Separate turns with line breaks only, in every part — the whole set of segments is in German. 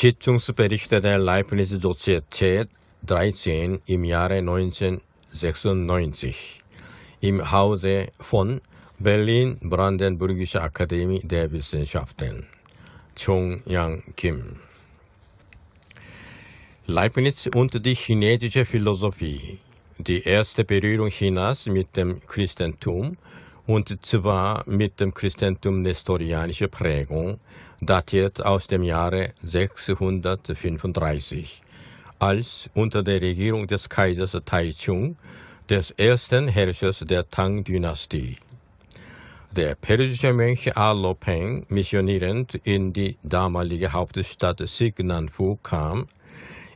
Sitzungsberichte der Leibniz-Sozietät 13 im Jahre 1996 im Hause von Berlin-Brandenburgische Akademie der Wissenschaften. Chung Yang Kim. Leibniz und die chinesische Philosophie. Die erste Berührung Chinas mit dem Christentum und zwar mit dem Christentum nestorianische Prägung datiert aus dem Jahre 635, als unter der Regierung des Kaisers Taichung, des ersten Herrschers der Tang-Dynastie. Der persische Mönch Alopeng, missionierend in die damalige Hauptstadt Signanfu kam,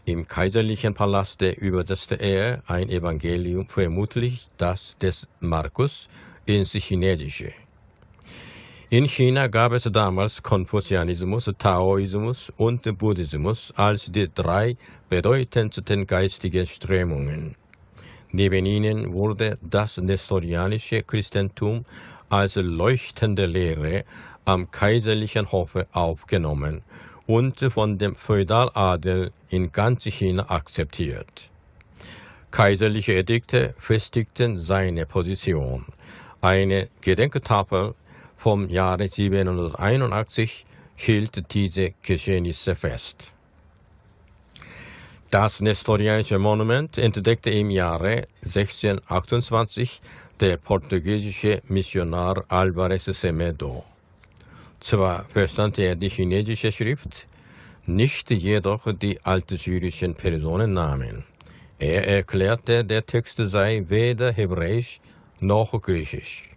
im kaiserlichen Palast übersetzte er ein Evangelium, vermutlich das des Markus, ins Chinesische. In China gab es damals Konfuzianismus, Taoismus und Buddhismus als die drei bedeutendsten geistigen Strömungen. Neben ihnen wurde das nestorianische Christentum als leuchtende Lehre am kaiserlichen Hofe aufgenommen und von dem Feudaladel in ganz China akzeptiert. Kaiserliche Edikte festigten seine Position. Eine Gedenktafel vom Jahre 781 hielt diese Geschehnisse fest. Das nestorianische Monument entdeckte im Jahre 1628 der portugiesische Missionar Alvarez Semedo. Zwar verstand er die chinesische Schrift, nicht jedoch die altsyrischen Personennamen. Er erklärte, der Text sei weder hebräisch noch griechisch.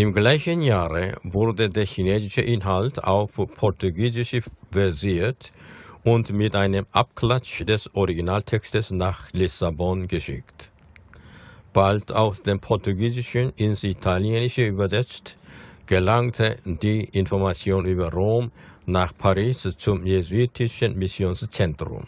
Im gleichen Jahre wurde der chinesische Inhalt auf Portugiesisch versiert und mit einem Abklatsch des Originaltextes nach Lissabon geschickt. Bald aus dem Portugiesischen ins Italienische übersetzt, gelangte die Information über Rom nach Paris zum jesuitischen Missionszentrum.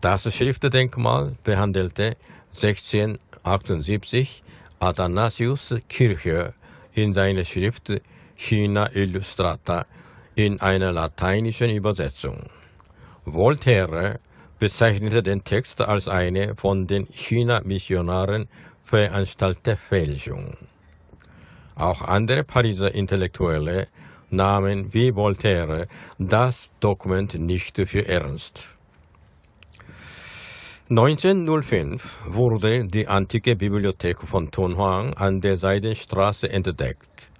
Das Schriftdenkmal behandelte 1678 Athanasius Kircher in seiner Schrift China Illustrata in einer lateinischen Übersetzung. Voltaire bezeichnete den Text als eine von den China-Missionaren veranstaltete Fälschung. Auch andere Pariser Intellektuelle nahmen wie Voltaire das Dokument nicht für ernst. 1905 wurde die antike Bibliothek von Tunhuang an der Seidenstraße entdeckt.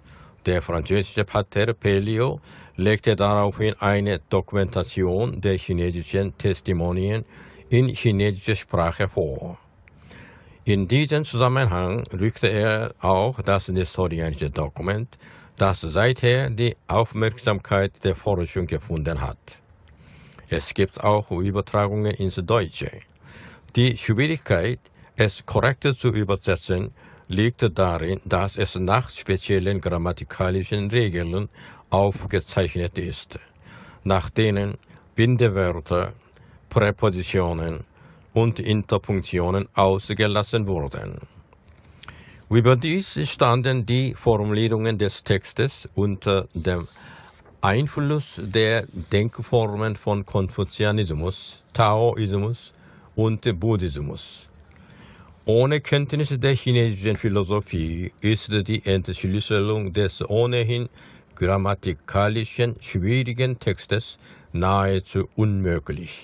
Der französische Pater Pelio legte daraufhin eine Dokumentation der chinesischen Testimonien in chinesischer Sprache vor. In diesem Zusammenhang rückte er auch das nestorianische Dokument, das seither die Aufmerksamkeit der Forschung gefunden hat. Es gibt auch Übertragungen ins Deutsche. Die Schwierigkeit, es korrekt zu übersetzen, liegt darin, dass es nach speziellen grammatikalischen Regeln aufgezeichnet ist, nach denen Bindewörter, Präpositionen und Interpunktionen ausgelassen wurden. Überdies standen die Formulierungen des Textes unter dem Einfluss der Denkformen von Konfuzianismus, Taoismus und der Buddhismus. Ohne Kenntnis der chinesischen Philosophie ist die Entschlüsselung des ohnehin grammatikalischen schwierigen Textes nahezu unmöglich.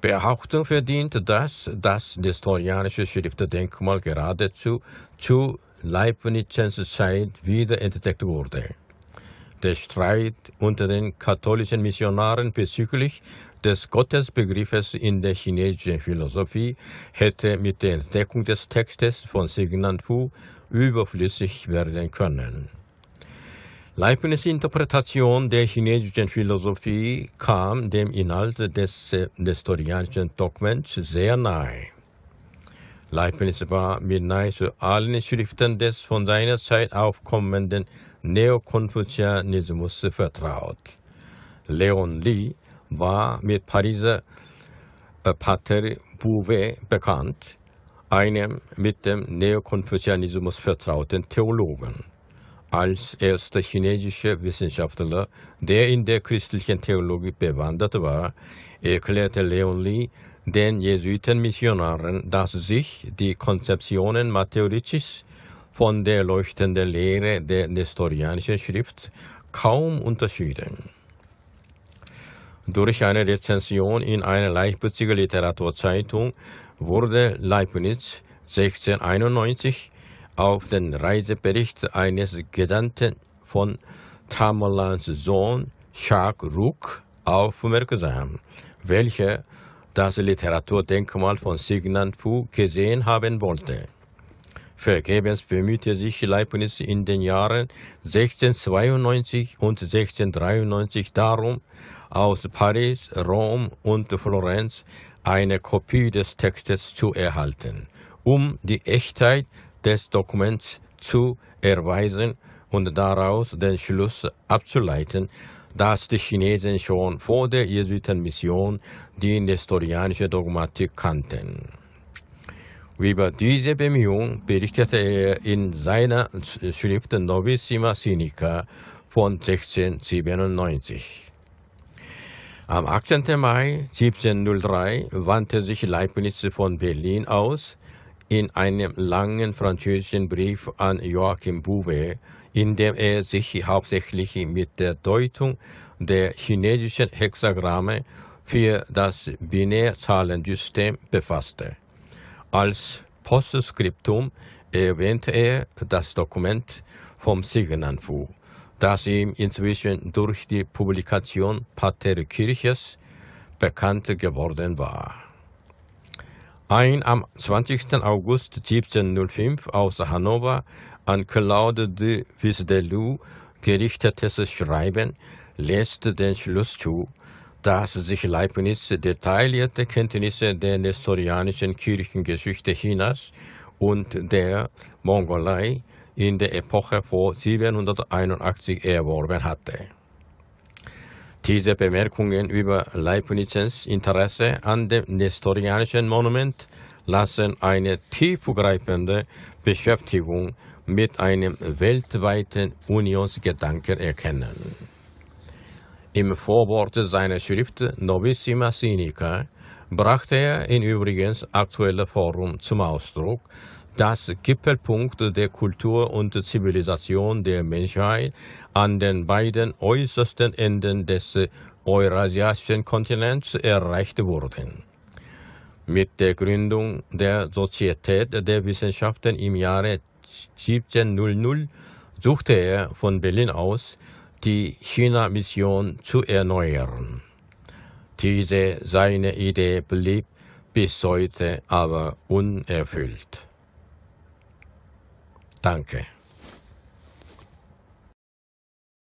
Behauptung verdient, dass das nestorianische Schriftdenkmal geradezu zu Leibnizens Zeit wiederentdeckt wurde. Der Streit unter den katholischen Missionaren bezüglich des Gottesbegriffes in der chinesischen Philosophie hätte mit der Entdeckung des Textes von Signan Fu überflüssig werden können. Leibniz' Interpretation der chinesischen Philosophie kam dem Inhalt des nestorianischen äh, Dokuments sehr nahe. Leibniz war mit nahezu allen Schriften des von seiner Zeit aufkommenden Neokonfuzianismus vertraut. Leon Li war mit Pariser äh, Pater Bouvet bekannt, einem mit dem Neokonfuzianismus vertrauten Theologen, als erster chinesischer Wissenschaftler, der in der christlichen Theologie bewandert war, erklärte Leon Li den Jesuitenmissionaren, dass sich die Konzeptionen Matthäus von der leuchtenden Lehre der nestorianischen Schrift kaum unterschieden. Durch eine Rezension in einer Leipziger Literaturzeitung wurde Leibniz 1691 auf den Reisebericht eines Gesandten von Tamerlans Sohn Jacques Rook aufmerksam, welcher das Literaturdenkmal von Signan Fu gesehen haben wollte. Vergebens bemühte sich Leibniz in den Jahren 1692 und 1693 darum, aus Paris, Rom und Florenz eine Kopie des Textes zu erhalten, um die Echtheit des Dokuments zu erweisen und daraus den Schluss abzuleiten, dass die Chinesen schon vor der Jesuitenmission die nestorianische Dogmatik kannten. Über diese Bemühung berichtete er in seiner Schrift Novissima Sinica von 1697. Am 18. Mai 1703 wandte sich Leibniz von Berlin aus in einem langen französischen Brief an Joachim Bouvet, in dem er sich hauptsächlich mit der Deutung der chinesischen Hexagramme für das Binärzahlensystem befasste. Als Postskriptum erwähnte er das Dokument vom Signanfu, das ihm inzwischen durch die Publikation Pater Kirches bekannt geworden war. Ein am 20. August 1705 aus Hannover an Claude de Visdelou gerichtetes Schreiben lässt den Schluss zu, dass sich Leibniz detaillierte Kenntnisse der nestorianischen Kirchengeschichte Chinas und der Mongolei in der Epoche vor 781 erworben hatte. Diese Bemerkungen über Leibnizens Interesse an dem nestorianischen Monument lassen eine tiefgreifende Beschäftigung mit einem weltweiten Unionsgedanken erkennen. Im Vorwort seiner Schrift Novissima Sinica brachte er in übrigens aktuelle Form zum Ausdruck, das Gipfelpunkt der Kultur und Zivilisation der Menschheit an den beiden äußersten Enden des eurasiatischen Kontinents erreicht wurden. Mit der Gründung der Sozietät der Wissenschaften im Jahre 1700 suchte er von Berlin aus, die China-Mission zu erneuern. Diese seine Idee blieb bis heute aber unerfüllt. tanque.